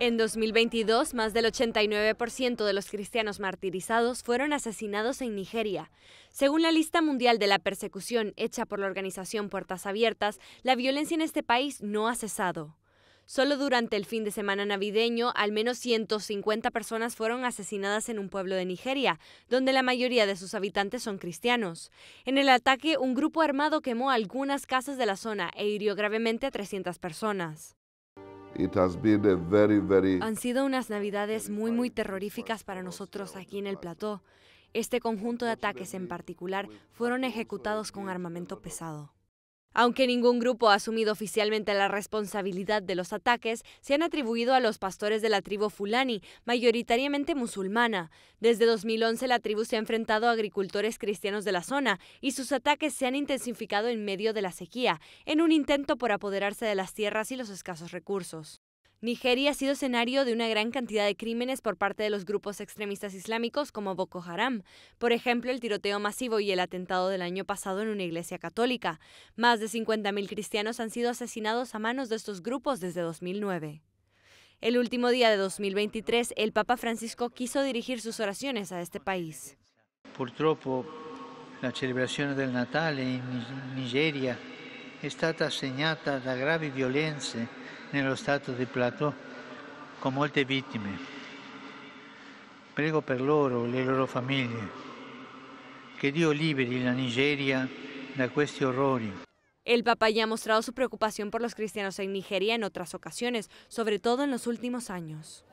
En 2022, más del 89% de los cristianos martirizados fueron asesinados en Nigeria. Según la lista mundial de la persecución hecha por la organización Puertas Abiertas, la violencia en este país no ha cesado. Solo durante el fin de semana navideño, al menos 150 personas fueron asesinadas en un pueblo de Nigeria, donde la mayoría de sus habitantes son cristianos. En el ataque, un grupo armado quemó algunas casas de la zona e hirió gravemente a 300 personas. Han sido unas navidades muy, muy terroríficas para nosotros aquí en el plató. Este conjunto de ataques en particular fueron ejecutados con armamento pesado. Aunque ningún grupo ha asumido oficialmente la responsabilidad de los ataques, se han atribuido a los pastores de la tribu Fulani, mayoritariamente musulmana. Desde 2011 la tribu se ha enfrentado a agricultores cristianos de la zona y sus ataques se han intensificado en medio de la sequía, en un intento por apoderarse de las tierras y los escasos recursos. Nigeria ha sido escenario de una gran cantidad de crímenes por parte de los grupos extremistas islámicos como Boko Haram, por ejemplo el tiroteo masivo y el atentado del año pasado en una iglesia católica. Más de 50.000 cristianos han sido asesinados a manos de estos grupos desde 2009. El último día de 2023, el Papa Francisco quiso dirigir sus oraciones a este país. Por tropo la celebración del Natal en Nigeria è stata segnata da gravi violenze nello stato di Plateau con molte vittime. Prego per loro, le loro famiglie, che Dio liberi la Nigeria da questi orrori. El Papa ya ha mostrado su preocupación por los cristianos en Nigeria en otras ocasiones, sobre todo en los últimos años.